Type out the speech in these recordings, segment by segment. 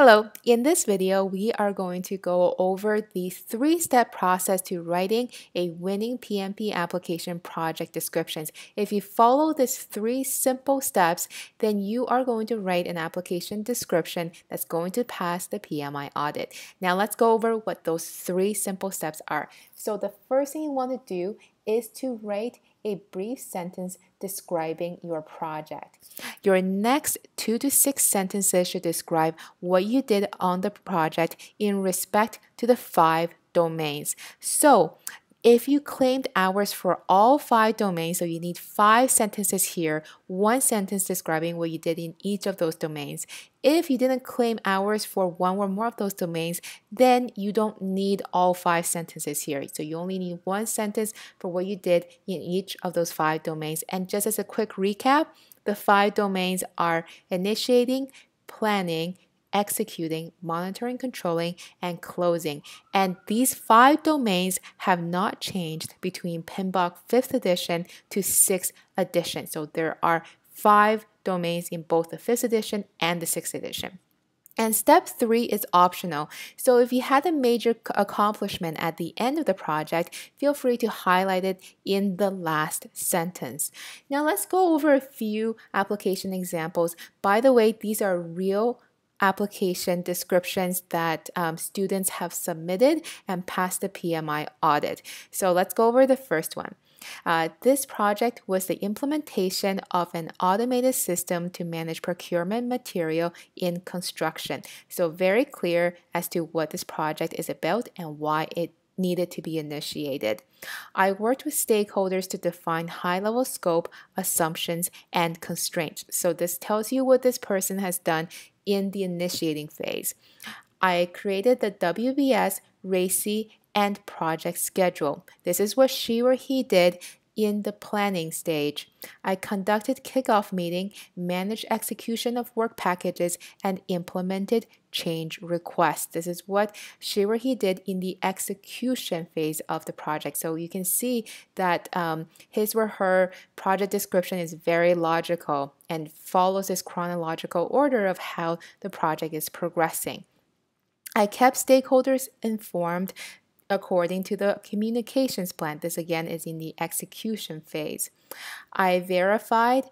Hello, in this video, we are going to go over the three-step process to writing a winning PMP application project descriptions. If you follow these three simple steps, then you are going to write an application description that's going to pass the PMI audit. Now let's go over what those three simple steps are. So the first thing you want to do is to write a brief sentence describing your project. Your next two to six sentences should describe what you did on the project in respect to the five domains. So if you claimed hours for all five domains, so you need five sentences here, one sentence describing what you did in each of those domains. If you didn't claim hours for one or more of those domains, then you don't need all five sentences here. So you only need one sentence for what you did in each of those five domains. And just as a quick recap, the five domains are initiating, planning, executing, monitoring, controlling, and closing. And these five domains have not changed between Pinbox 5th edition to 6th edition. So there are five domains in both the 5th edition and the 6th edition. And step three is optional. So if you had a major accomplishment at the end of the project, feel free to highlight it in the last sentence. Now let's go over a few application examples. By the way, these are real application descriptions that um, students have submitted and passed the PMI audit. So let's go over the first one. Uh, this project was the implementation of an automated system to manage procurement material in construction. So, very clear as to what this project is about and why it needed to be initiated. I worked with stakeholders to define high level scope, assumptions, and constraints. So, this tells you what this person has done in the initiating phase. I created the WBS, RACI, and project schedule. This is what she or he did in the planning stage. I conducted kickoff meeting, managed execution of work packages, and implemented change requests. This is what she or he did in the execution phase of the project. So you can see that um, his or her project description is very logical and follows this chronological order of how the project is progressing. I kept stakeholders informed according to the communications plan. This again is in the execution phase. I verified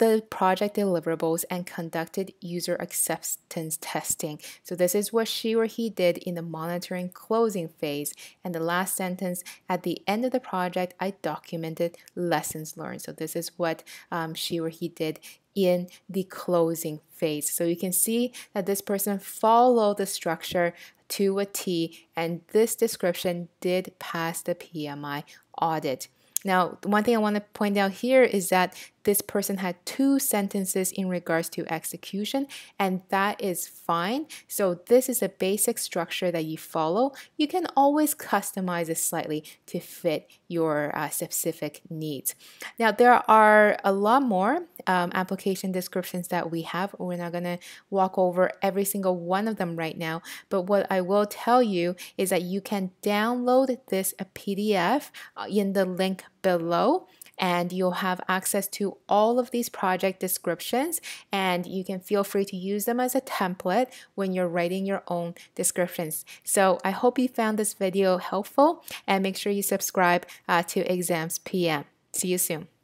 the project deliverables and conducted user acceptance testing. So this is what she or he did in the monitoring closing phase. And the last sentence, at the end of the project, I documented lessons learned. So this is what um, she or he did in the closing phase. So you can see that this person followed the structure to a T and this description did pass the PMI audit. Now, one thing I want to point out here is that this person had two sentences in regards to execution, and that is fine. So, this is a basic structure that you follow. You can always customize it slightly to fit your uh, specific needs. Now, there are a lot more um, application descriptions that we have. We're not going to walk over every single one of them right now. But what I will tell you is that you can download this PDF uh, in the link below and you'll have access to all of these project descriptions and you can feel free to use them as a template when you're writing your own descriptions. So I hope you found this video helpful and make sure you subscribe uh, to Exams PM. See you soon.